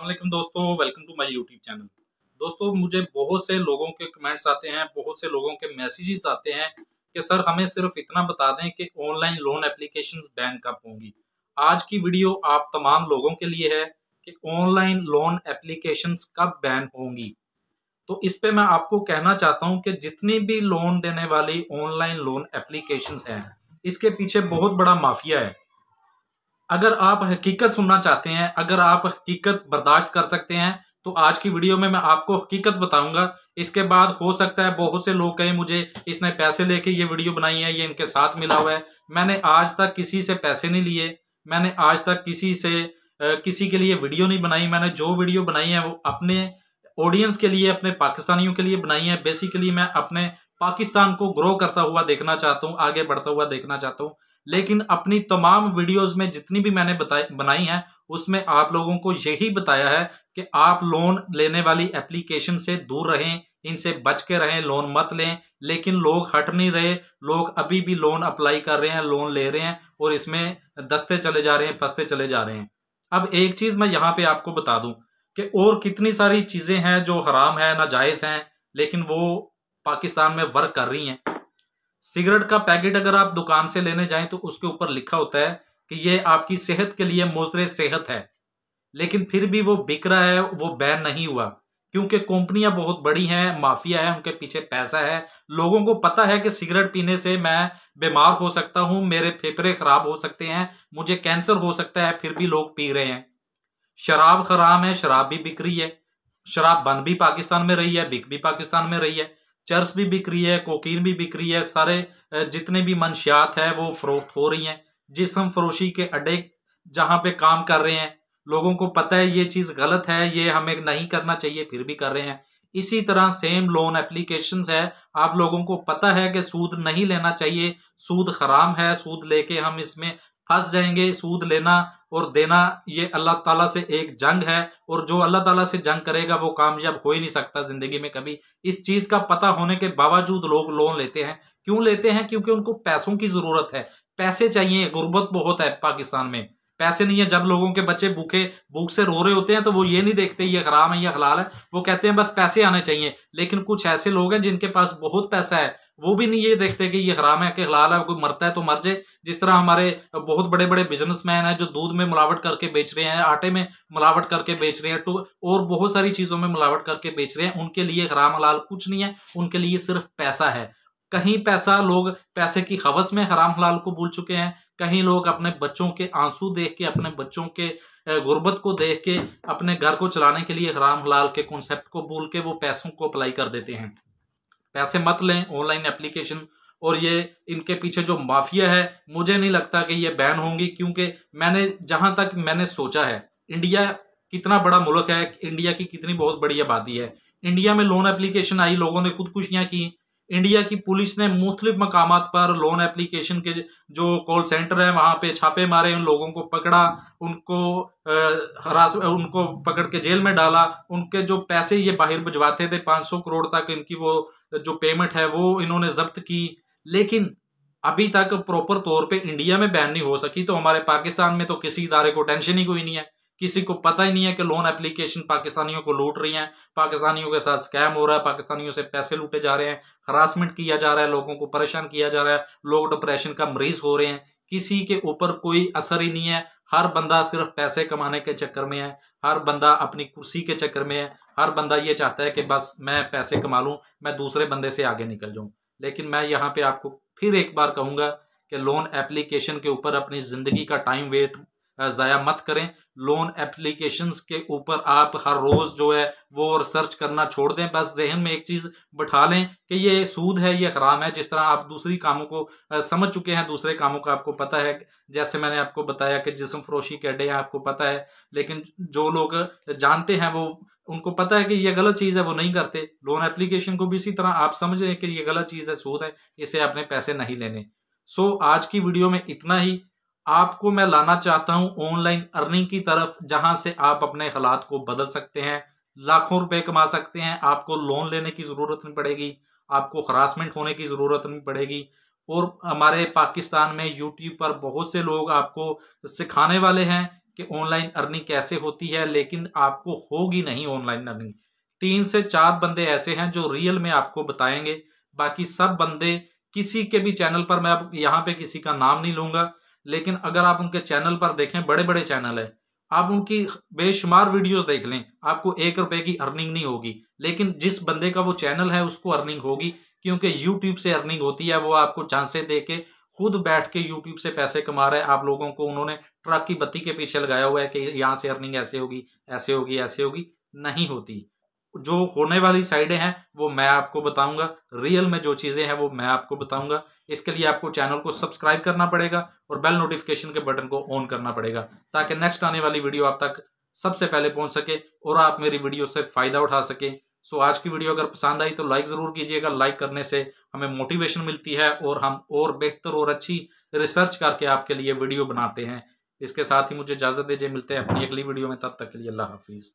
असलम दोस्तों welcome to my YouTube channel दोस्तों मुझे बहुत से लोगों के कमेंट्स आते हैं बहुत से लोगों के मैसेजेस आते हैं कि सर हमें सिर्फ इतना बता दें कि ऑनलाइन लोन एप्लीकेशन बैन कब होंगी आज की वीडियो आप तमाम लोगों के लिए है कि ऑनलाइन लोन एप्लीकेशन कब बैन होंगी तो इस पर मैं आपको कहना चाहता हूँ कि जितनी भी लोन देने वाली ऑनलाइन लोन एप्लीकेशन हैं इसके पीछे बहुत बड़ा माफिया है अगर आप हकीकत सुनना चाहते हैं अगर आप हकीकत बर्दाश्त कर सकते हैं तो आज की वीडियो में मैं आपको हकीकत बताऊंगा इसके बाद हो सकता है बहुत से लोग कहें मुझे इसने पैसे लेके ये वीडियो बनाई है ये इनके साथ मिला हुआ है मैंने आज तक किसी से पैसे नहीं लिए मैंने आज तक किसी से किसी के लिए वीडियो नहीं बनाई मैंने जो वीडियो बनाई है वो अपने ऑडियंस के लिए अपने पाकिस्तानियों के लिए बनाई है बेसिकली मैं अपने पाकिस्तान को ग्रो करता हुआ देखना चाहता हूँ आगे बढ़ता हुआ देखना चाहता हूँ लेकिन अपनी तमाम वीडियोस में जितनी भी मैंने बताई बनाई हैं उसमें आप लोगों को यही बताया है कि आप लोन लेने वाली एप्लीकेशन से दूर रहें इनसे बच के रहें लोन मत लें लेकिन लोग हट नहीं रहे लोग अभी भी लोन अप्लाई कर रहे हैं लोन ले रहे हैं और इसमें दस्ते चले जा रहे हैं फंसते चले जा रहे हैं अब एक चीज़ मैं यहाँ पे आपको बता दूं कि और कितनी सारी चीज़ें हैं जो हराम है नाजायज़ हैं लेकिन वो पाकिस्तान में वर्क कर रही हैं सिगरेट का पैकेट अगर आप दुकान से लेने जाएं तो उसके ऊपर लिखा होता है कि ये आपकी सेहत के लिए मोजरे सेहत है लेकिन फिर भी वो बिक रहा है वो बैन नहीं हुआ क्योंकि कंपनियां बहुत बड़ी हैं माफिया है उनके पीछे पैसा है लोगों को पता है कि सिगरेट पीने से मैं बीमार हो सकता हूं मेरे फेफड़े खराब हो सकते हैं मुझे कैंसर हो सकता है फिर भी लोग पी रहे हैं शराब खराब है शराब भी बिक रही है शराब बन भी पाकिस्तान में रही है बिक भी पाकिस्तान में रही है चर्स भी बिक रही है कोकीन भी बिक रही है सारे जितने भी मनशियात है वो फरोख्त हो रही हैं जिसम फरोशी के अड्डे जहाँ पे काम कर रहे हैं लोगों को पता है ये चीज़ गलत है ये हमें नहीं करना चाहिए फिर भी कर रहे हैं इसी तरह सेम लोन एप्लीकेशन है आप लोगों को पता है कि सूद नहीं लेना चाहिए सूद हराम है सूद लेके हम इसमें फंस जाएंगे सूद लेना और देना ये अल्लाह ताला से एक जंग है और जो अल्लाह ताला से जंग करेगा वो कामयाब हो ही नहीं सकता ज़िंदगी में कभी इस चीज़ का पता होने के बावजूद लोग लोन लेते हैं क्यों लेते हैं क्योंकि उनको पैसों की ज़रूरत है पैसे चाहिए गुर्बत बहुत है पाकिस्तान में पैसे नहीं है जब लोगों के बच्चे भूखे भूख से रो रहे होते हैं तो वो ये नहीं देखते ये हराम है ये हलाल है वो कहते हैं बस पैसे आने चाहिए लेकिन कुछ ऐसे लोग हैं जिनके पास बहुत पैसा है वो भी नहीं ये देखते कि ये हराम है कि हलाल है कोई मरता है तो मर जाए जिस तरह हमारे बहुत बड़े बड़े बिजनेसमैन हैं जो दूध में मिलावट करके बेच रहे हैं आटे में मिलावट करके बेच रहे हैं तो और बहुत सारी चीज़ों में मिलावट करके बेच रहे हैं उनके लिए हराम हलाल कुछ नहीं है उनके लिए सिर्फ पैसा है कहीं पैसा लोग पैसे की हवस में हराम हलाल को भूल चुके हैं कहीं लोग अपने बच्चों के आंसू देख के अपने बच्चों के गुर्बत को देख के अपने घर को चलाने के लिए हराम हलाल के कॉन्सेप्ट को भूल के वो पैसों को अप्लाई कर देते हैं पैसे मत लें ऑनलाइन एप्लीकेशन और ये इनके पीछे जो माफिया है मुझे नहीं लगता कि ये बैन होंगी क्योंकि मैंने जहां तक मैंने सोचा है इंडिया कितना बड़ा मुल्क है इंडिया की कितनी बहुत बड़ी आबादी है इंडिया में लोन एप्लीकेशन आई लोगों ने खुदकुशियां की इंडिया की पुलिस ने मुख्तलिफ मकाम पर लोन एप्लीकेशन के जो कॉल सेंटर है वहाँ पे छापे मारे उन लोगों को पकड़ा उनको हरास उनको पकड़ के जेल में डाला उनके जो पैसे ये बाहर भिजवाते थे 500 करोड़ तक इनकी वो जो पेमेंट है वो इन्होंने जब्त की लेकिन अभी तक प्रॉपर तौर पे इंडिया में बैन नहीं हो सकी तो हमारे पाकिस्तान में तो किसी इदारे को टेंशन ही कोई नहीं है किसी को पता ही नहीं है कि लोन एप्लीकेशन पाकिस्तानियों को लूट रही हैं पाकिस्तानियों के साथ स्कैम हो रहा है पाकिस्तानियों से पैसे लूटे जा रहे हैं हरासमेंट किया जा रहा है लोगों को परेशान किया जा रहा है लोग डिप्रेशन का मरीज हो रहे हैं किसी के ऊपर कोई असर ही नहीं है हर बंदा सिर्फ पैसे कमाने के चक्कर में है हर बंदा अपनी कुर्सी के चक्कर में है हर बंदा ये चाहता है कि बस मैं पैसे कमा लूँ मैं दूसरे बंदे से आगे निकल जाऊँ लेकिन मैं यहाँ पे आपको फिर एक बार कहूँगा कि लोन एप्लीकेशन के ऊपर अपनी ज़िंदगी का टाइम वेट ज़ाया मत करें लोन एप्लीकेशंस के ऊपर आप हर रोज़ जो है वो रिसर्च करना छोड़ दें बस जहन में एक चीज़ बैठा लें कि ये सूद है ये हराम है जिस तरह आप दूसरी कामों को समझ चुके हैं दूसरे कामों का आपको पता है जैसे मैंने आपको बताया कि जिसम फरोशी कैडे हैं आपको पता है लेकिन जो लोग जानते हैं वो उनको पता है कि ये गलत चीज़ है वो नहीं करते लोन एप्लीकेशन को भी इसी तरह आप समझ रहे हैं कि ये गलत चीज़ है सूद है इसे आपने पैसे नहीं लेने सो so, आज की वीडियो में इतना ही आपको मैं लाना चाहता हूं ऑनलाइन अर्निंग की तरफ जहां से आप अपने हालात को बदल सकते हैं लाखों रुपए कमा सकते हैं आपको लोन लेने की ज़रूरत नहीं पड़ेगी आपको हरासमेंट होने की ज़रूरत नहीं पड़ेगी और हमारे पाकिस्तान में यूट्यूब पर बहुत से लोग आपको सिखाने वाले हैं कि ऑनलाइन अर्निंग कैसे होती है लेकिन आपको होगी नहीं ऑनलाइन अर्निंग तीन से चार बंदे ऐसे हैं जो रियल में आपको बताएंगे बाकी सब बंदे किसी के भी चैनल पर मैं अब यहाँ पे किसी का नाम नहीं लूंगा लेकिन अगर आप उनके चैनल पर देखें बड़े बड़े चैनल है आप उनकी बेशुमार वीडियोस देख लें आपको एक रुपए की अर्निंग नहीं होगी लेकिन जिस बंदे का वो चैनल है उसको अर्निंग होगी क्योंकि यूट्यूब से अर्निंग होती है वो आपको चांसे दे के खुद बैठ के यूट्यूब से पैसे कमा रहे हैं आप लोगों को उन्होंने ट्रक की बत्ती के पीछे लगाया हुआ है कि यहाँ से अर्निंग ऐसे होगी ऐसे होगी ऐसे होगी नहीं होती जो होने वाली साइडें हैं वो मैं आपको बताऊंगा रियल में जो चीज़ें हैं वो मैं आपको बताऊंगा इसके लिए आपको चैनल को सब्सक्राइब करना पड़ेगा और बेल नोटिफिकेशन के बटन को ऑन करना पड़ेगा ताकि नेक्स्ट आने वाली वीडियो आप तक सबसे पहले पहुंच सके और आप मेरी वीडियो से फ़ायदा उठा सकें सो आज की वीडियो अगर पसंद आई तो लाइक ज़रूर कीजिएगा लाइक करने से हमें मोटिवेशन मिलती है और हम और बेहतर और अच्छी रिसर्च करके आपके लिए वीडियो बनाते हैं इसके साथ ही मुझे इजाज़त दीजिए मिलते हैं अपनी अगली वीडियो में तब तक के लिए अल्लाह हाफिज़